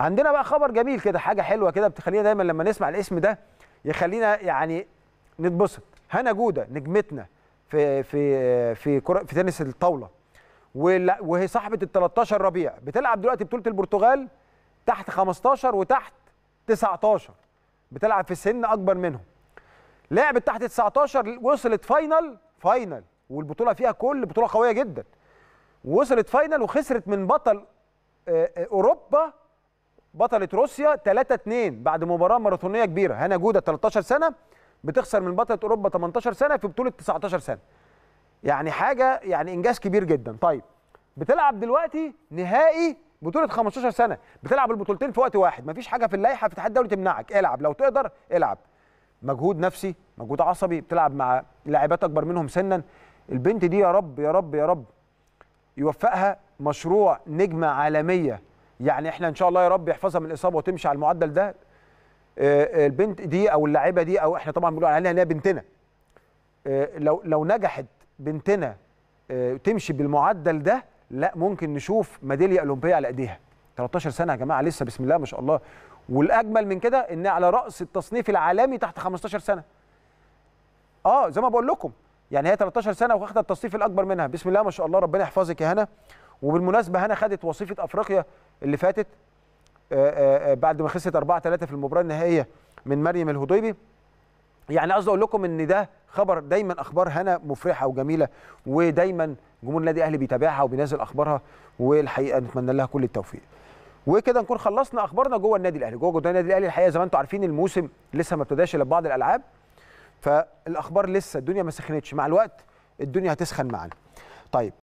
عندنا بقى خبر جميل كده حاجه حلوه كده بتخلينا دايما لما نسمع الاسم ده يخلينا يعني نتبسط هنا جوده نجمتنا في في في كرة في تنس الطاوله وهي صاحبه ال 13 ربيع بتلعب دلوقتي بطوله البرتغال تحت 15 وتحت 19 بتلعب في سن اكبر منهم لعبت تحت 19 وصلت فاينل فاينل والبطوله فيها كل بطوله قويه جدا وصلت فاينل وخسرت من بطل آه، آه، اوروبا بطله روسيا 3 2 بعد مباراه ماراثونيه كبيره هنا جوده 13 سنه بتخسر من بطله اوروبا 18 سنه في بطوله 19 سنه يعني حاجه يعني انجاز كبير جدا طيب بتلعب دلوقتي نهائي بطوله 15 سنه بتلعب البطولتين في وقت واحد مفيش حاجه في اللائحه في اتحاد الدولي تمنعك العب لو تقدر العب مجهود نفسي مجهود عصبي بتلعب مع لاعبات اكبر منهم سنا البنت دي يا رب يا رب يا رب يوفقها مشروع نجمه عالميه يعني احنا ان شاء الله يا رب يحفظها من الاصابه وتمشي على المعدل ده آه، آه، البنت دي او اللاعبه دي او احنا طبعا بنقول عليها ان هي بنتنا آه، لو لو نجحت بنتنا تمشي بالمعدل ده لا ممكن نشوف ميداليه اولمبيه على ايديها 13 سنه يا جماعه لسه بسم الله ما شاء الله والاجمل من كده ان على راس التصنيف العالمي تحت 15 سنه اه زي ما بقول لكم يعني هي 13 سنه واخده التصنيف الاكبر منها بسم الله ما شاء الله ربنا يحفظك يا هنا وبالمناسبه هنا خدت وصيفه افريقيا اللي فاتت آه، آه، آه، بعد ما خسرت 4 3 في المباراه النهائيه من مريم الهضيبي يعني قصدي اقول لكم ان ده خبر دايما اخبار هنا مفرحه وجميله ودايما جمهور النادي الاهلي بيتابعها وبينزل اخبارها والحقيقه نتمنى لها كل التوفيق وكده نكون خلصنا اخبارنا جوه النادي الاهلي جوه جدران النادي الاهلي الحقيقه زي ما انتم عارفين الموسم لسه ما ابتداش الا ببعض الالعاب فالاخبار لسه الدنيا ما سخنتش مع الوقت الدنيا هتسخن معانا طيب